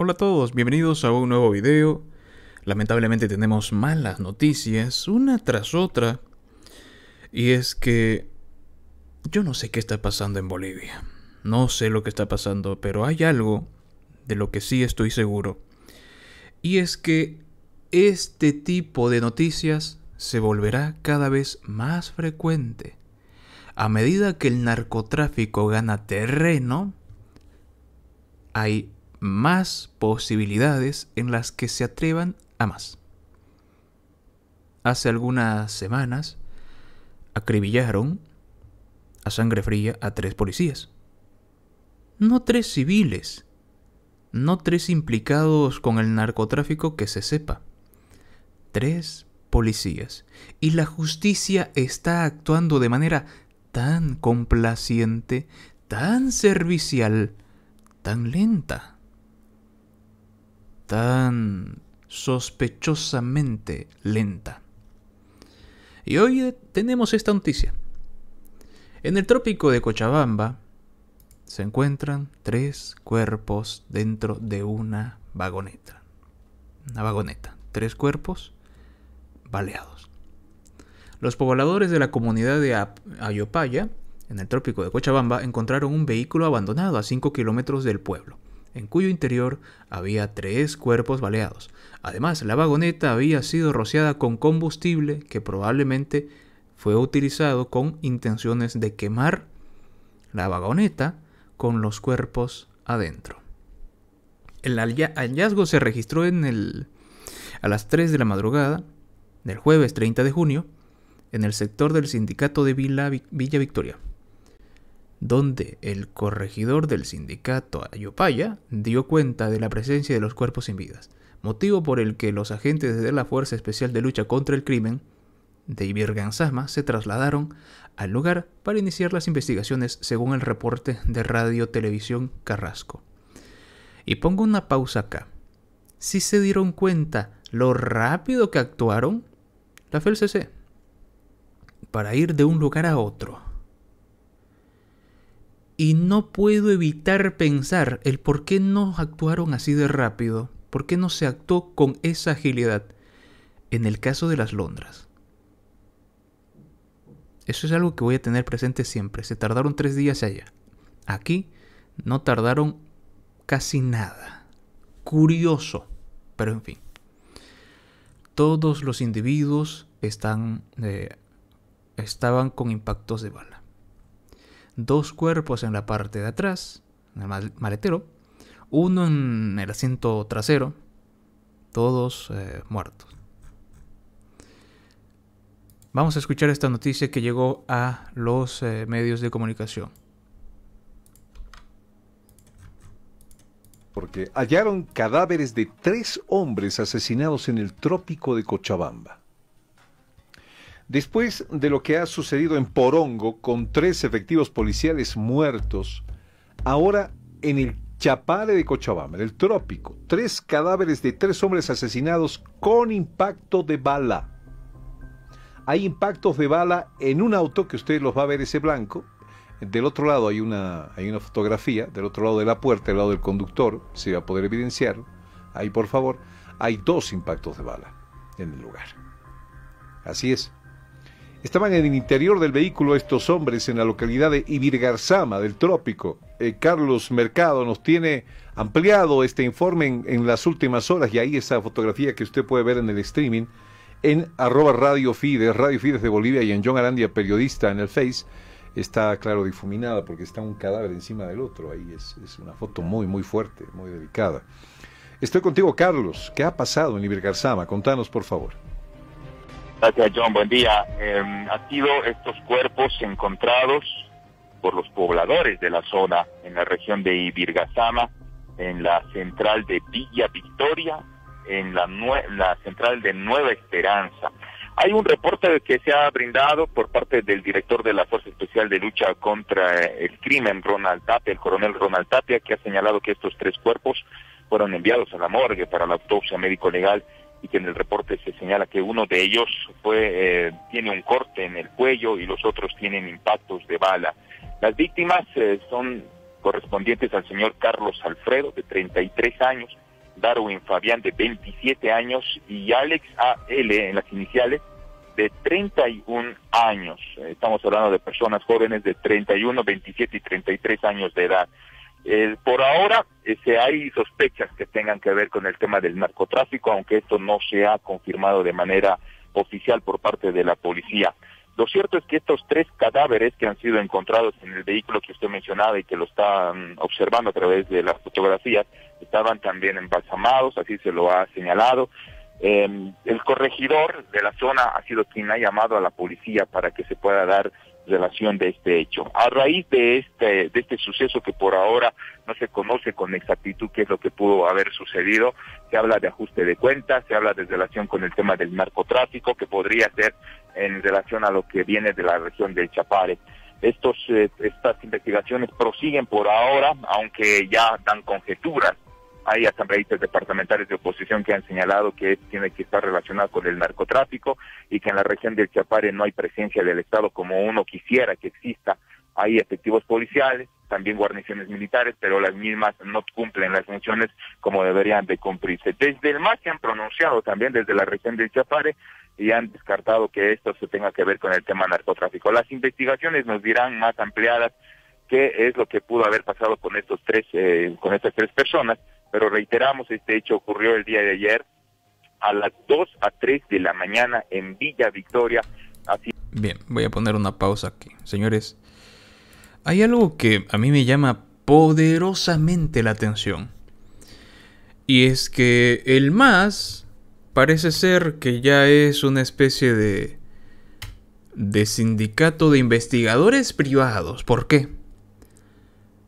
Hola a todos, bienvenidos a un nuevo video. Lamentablemente tenemos malas noticias, una tras otra. Y es que yo no sé qué está pasando en Bolivia. No sé lo que está pasando, pero hay algo de lo que sí estoy seguro. Y es que este tipo de noticias se volverá cada vez más frecuente. A medida que el narcotráfico gana terreno, hay más posibilidades en las que se atrevan a más. Hace algunas semanas acribillaron a sangre fría a tres policías. No tres civiles, no tres implicados con el narcotráfico que se sepa. Tres policías. Y la justicia está actuando de manera tan complaciente, tan servicial, tan lenta tan sospechosamente lenta. Y hoy eh, tenemos esta noticia. En el trópico de Cochabamba se encuentran tres cuerpos dentro de una vagoneta. Una vagoneta. Tres cuerpos baleados. Los pobladores de la comunidad de Ayopaya, en el trópico de Cochabamba, encontraron un vehículo abandonado a 5 kilómetros del pueblo en cuyo interior había tres cuerpos baleados. Además, la vagoneta había sido rociada con combustible que probablemente fue utilizado con intenciones de quemar la vagoneta con los cuerpos adentro. El hallazgo se registró en el, a las 3 de la madrugada del jueves 30 de junio en el sector del sindicato de Villa Victoria donde el corregidor del sindicato Ayopaya dio cuenta de la presencia de los cuerpos sin vidas, motivo por el que los agentes de la Fuerza Especial de Lucha contra el Crimen de Ibirganzama se trasladaron al lugar para iniciar las investigaciones según el reporte de Radio Televisión Carrasco. Y pongo una pausa acá. Si se dieron cuenta lo rápido que actuaron, la FELCC, para ir de un lugar a otro y no puedo evitar pensar el por qué no actuaron así de rápido, por qué no se actuó con esa agilidad en el caso de las Londras. Eso es algo que voy a tener presente siempre. Se tardaron tres días allá. Aquí no tardaron casi nada. Curioso, pero en fin. Todos los individuos están, eh, estaban con impactos de bala dos cuerpos en la parte de atrás, en el maletero, uno en el asiento trasero, todos eh, muertos. Vamos a escuchar esta noticia que llegó a los eh, medios de comunicación. Porque hallaron cadáveres de tres hombres asesinados en el trópico de Cochabamba. Después de lo que ha sucedido en Porongo con tres efectivos policiales muertos, ahora en el Chapare de Cochabamba, en el trópico, tres cadáveres de tres hombres asesinados con impacto de bala. Hay impactos de bala en un auto que usted los va a ver ese blanco. Del otro lado hay una, hay una fotografía, del otro lado de la puerta, del lado del conductor, se va a poder evidenciar. Ahí, por favor, hay dos impactos de bala en el lugar. Así es. Estaban en el interior del vehículo estos hombres en la localidad de Ibirgarzama, del trópico. Eh, Carlos Mercado nos tiene ampliado este informe en, las últimas horas y ahí esa fotografía que usted puede ver en el streaming en arroba Radio Fides, Radio Fides de Bolivia y en John Arandia, periodista en el Face, está, claro, difuminada porque está un cadáver encima del otro. Ahí es, es una foto muy, muy fuerte, muy delicada. Estoy contigo, Carlos. ¿Qué ha pasado en Ibirgarzama? Contanos, por favor. Gracias, John. Buen día. Eh, han sido estos cuerpos encontrados por los pobladores de la zona en la región de Ibirgazama, en la central de Villa Victoria, en la, la central de Nueva Esperanza. Hay un reporte que se ha brindado por parte del director de la Fuerza Especial de Lucha contra el Crimen, Ronald Tapia, el coronel Ronald Tapia, que ha señalado que estos tres cuerpos fueron enviados a la morgue para la autopsia médico-legal y que en el reporte se señala que uno de ellos fue, eh, tiene un corte en el cuello y los otros tienen impactos de bala. Las víctimas eh, son correspondientes al señor Carlos Alfredo, de 33 años, Darwin Fabián, de 27 años, y Alex A. L., en las iniciales, de 31 años. Estamos hablando de personas jóvenes de 31, 27 y 33 años de edad. Eh, por ahora hay sospechas que tengan que ver con el tema del narcotráfico, aunque esto no se ha confirmado de manera oficial por parte de la policía. Lo cierto es que estos tres cadáveres que han sido encontrados en el vehículo que usted mencionaba y que lo están observando a través de las fotografías, estaban también embalsamados, así se lo ha señalado. Em, el corregidor de la zona ha sido quien ha llamado a la policía para que se pueda dar relación de este hecho. A raíz de este, de este suceso que por ahora no se conoce con exactitud qué es lo que pudo haber sucedido, se habla de ajuste de cuentas, se habla de relación con el tema del narcotráfico, que podría ser en relación a lo que viene de la región del Chapare. Estos, eh, estas investigaciones prosiguen por ahora, aunque ya dan conjeturas hay asambleístas departamentales de oposición que han señalado que tiene que estar relacionado con el narcotráfico y que en la región del Chapare no hay presencia del Estado como uno quisiera que exista. Hay efectivos policiales, también guarniciones militares, pero las mismas no cumplen las funciones como deberían de cumplirse. Desde el MAS se han pronunciado también desde la región del Chapare y han descartado que esto se tenga que ver con el tema narcotráfico. Las investigaciones nos dirán más ampliadas qué es lo que pudo haber pasado con estos tres, eh, con estas tres personas pero reiteramos, este hecho ocurrió el día de ayer a las 2 a 3 de la mañana en Villa Victoria. Bien, voy a poner una pausa aquí. Señores, hay algo que a mí me llama poderosamente la atención. Y es que el MAS parece ser que ya es una especie de de sindicato de investigadores privados. ¿Por qué?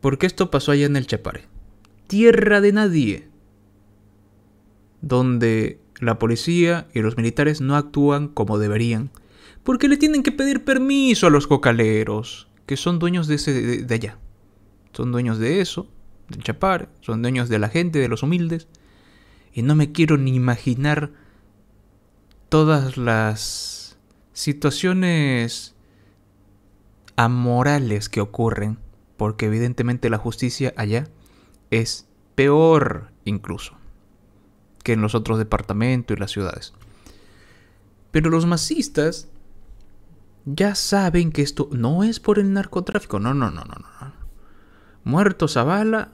Porque esto pasó allá en el Chapare tierra de nadie, donde la policía y los militares no actúan como deberían, porque le tienen que pedir permiso a los cocaleros, que son dueños de, ese, de, allá. Son dueños de eso, del chapar, son dueños de la gente, de los humildes. Y no me quiero ni imaginar todas las situaciones amorales que ocurren, porque evidentemente la justicia allá es peor incluso que en los otros departamentos y las ciudades. Pero los masistas ya saben que esto no es por el narcotráfico, no, no, no, no, no. Muertos a bala,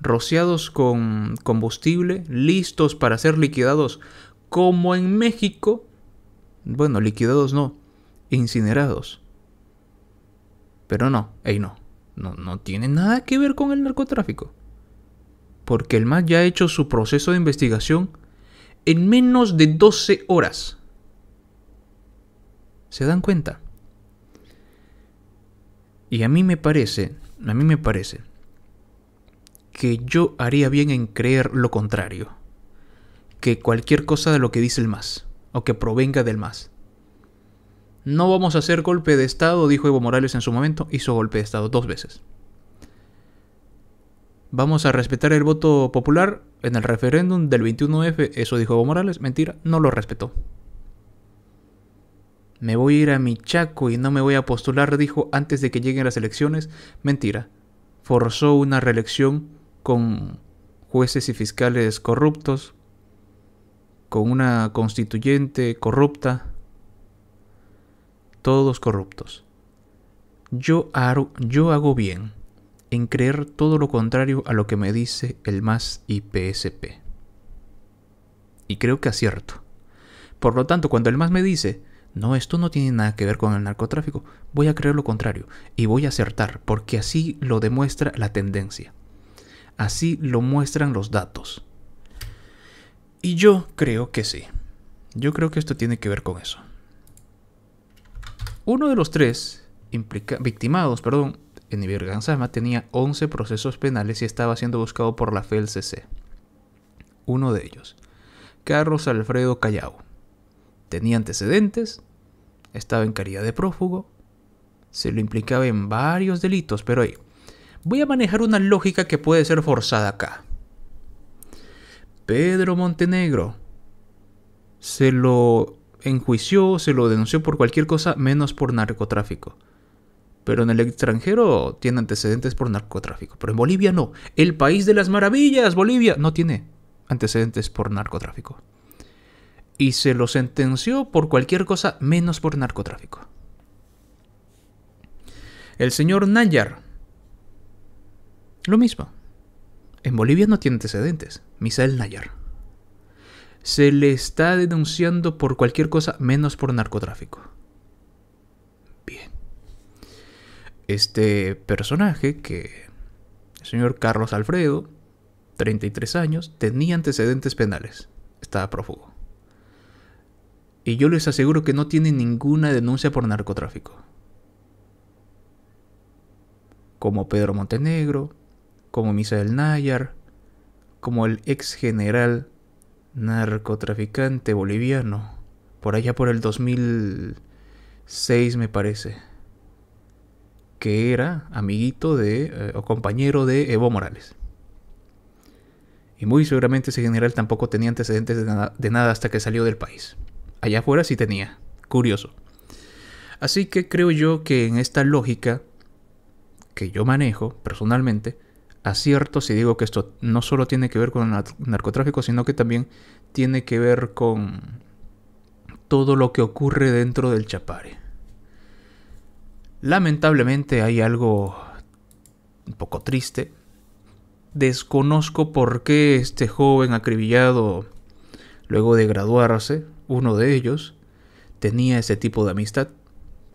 rociados con combustible, listos para ser liquidados, como en México. Bueno, liquidados no, incinerados. Pero no, ey no, no, no tiene nada que ver con el narcotráfico porque el MAS ya ha hecho su proceso de investigación en menos de 12 horas. ¿Se dan cuenta? Y a mí me parece, a mí me parece que yo haría bien en creer lo contrario, que cualquier cosa de lo que dice el MAS o que provenga del MAS. No vamos a hacer golpe de Estado, dijo Evo Morales en su momento, hizo golpe de Estado dos veces. Vamos a respetar el voto popular en el referéndum del 21F. Eso dijo Evo Morales. Mentira, no lo respetó. Me voy a ir a mi chaco y no me voy a postular, dijo antes de que lleguen las elecciones. Mentira. Forzó una reelección con jueces y fiscales corruptos, con una constituyente corrupta. Todos corruptos. Yo, yo hago bien en creer todo lo contrario a lo que me dice el más IPSP. Y creo que acierto. Por lo tanto, cuando el más me dice, no, esto no tiene nada que ver con el narcotráfico, voy a creer lo contrario y voy a acertar, porque así lo demuestra la tendencia. Así lo muestran los datos. Y yo creo que sí. Yo creo que esto tiene que ver con eso. Uno de los tres victimados perdón, en Iberganzama tenía 11 procesos penales y estaba siendo buscado por la FELCC. Uno de ellos, Carlos Alfredo Callao. Tenía antecedentes, estaba en calidad de prófugo, se lo implicaba en varios delitos, pero hey, voy a manejar una lógica que puede ser forzada acá. Pedro Montenegro se lo enjuició, se lo denunció por cualquier cosa menos por narcotráfico pero en el extranjero tiene antecedentes por narcotráfico. Pero en Bolivia no. El país de las maravillas, Bolivia, no tiene antecedentes por narcotráfico. Y se lo sentenció por cualquier cosa menos por narcotráfico. El señor Nayar. Lo mismo. En Bolivia no tiene antecedentes. Misael Nayar. Se le está denunciando por cualquier cosa menos por narcotráfico. este personaje, que el señor Carlos Alfredo, 33 años, tenía antecedentes penales. Estaba prófugo. Y yo les aseguro que no tiene ninguna denuncia por narcotráfico. Como Pedro Montenegro, como Misael Nayar, como el ex general narcotraficante boliviano, por allá por el 2006 me parece que era amiguito de eh, o compañero de Evo Morales. Y muy seguramente ese general tampoco tenía antecedentes de, de nada hasta que salió del país. Allá afuera sí tenía. Curioso. Así que creo yo que en esta lógica que yo manejo personalmente, acierto si digo que esto no solo tiene que ver con el narcotráfico, sino que también tiene que ver con todo lo que ocurre dentro del chapare. Lamentablemente hay algo un poco triste. Desconozco por qué este joven acribillado, luego de graduarse, uno de ellos, tenía ese tipo de amistad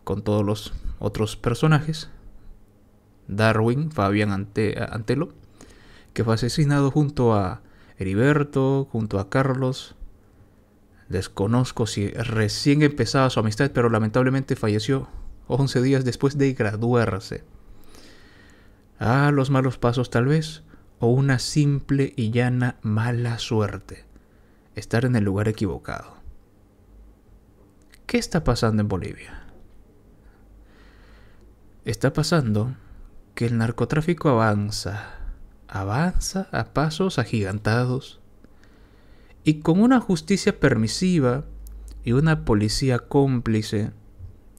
con todos los otros personajes. Darwin, Fabián Antelo, que fue asesinado junto a Heriberto, junto a Carlos. Desconozco si recién empezaba su amistad, pero lamentablemente falleció 11 días después de graduarse. Ah, los malos pasos tal vez, o una simple y llana mala suerte. Estar en el lugar equivocado. ¿Qué está pasando en Bolivia? Está pasando que el narcotráfico avanza, avanza a pasos agigantados, y con una justicia permisiva y una policía cómplice,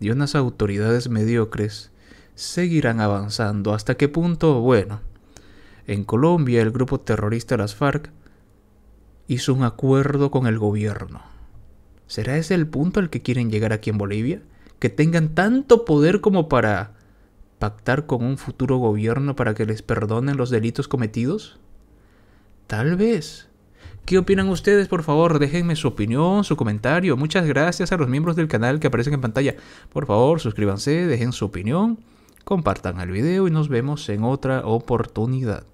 y unas autoridades mediocres seguirán avanzando. ¿Hasta qué punto? Bueno, en Colombia el grupo terrorista Las FARC hizo un acuerdo con el gobierno. ¿Será ese el punto al que quieren llegar aquí en Bolivia? Que tengan tanto poder como para pactar con un futuro gobierno para que les perdonen los delitos cometidos? Tal vez. ¿Qué opinan ustedes? Por favor, déjenme su opinión, su comentario. Muchas gracias a los miembros del canal que aparecen en pantalla. Por favor, suscríbanse, dejen su opinión, compartan el video y nos vemos en otra oportunidad.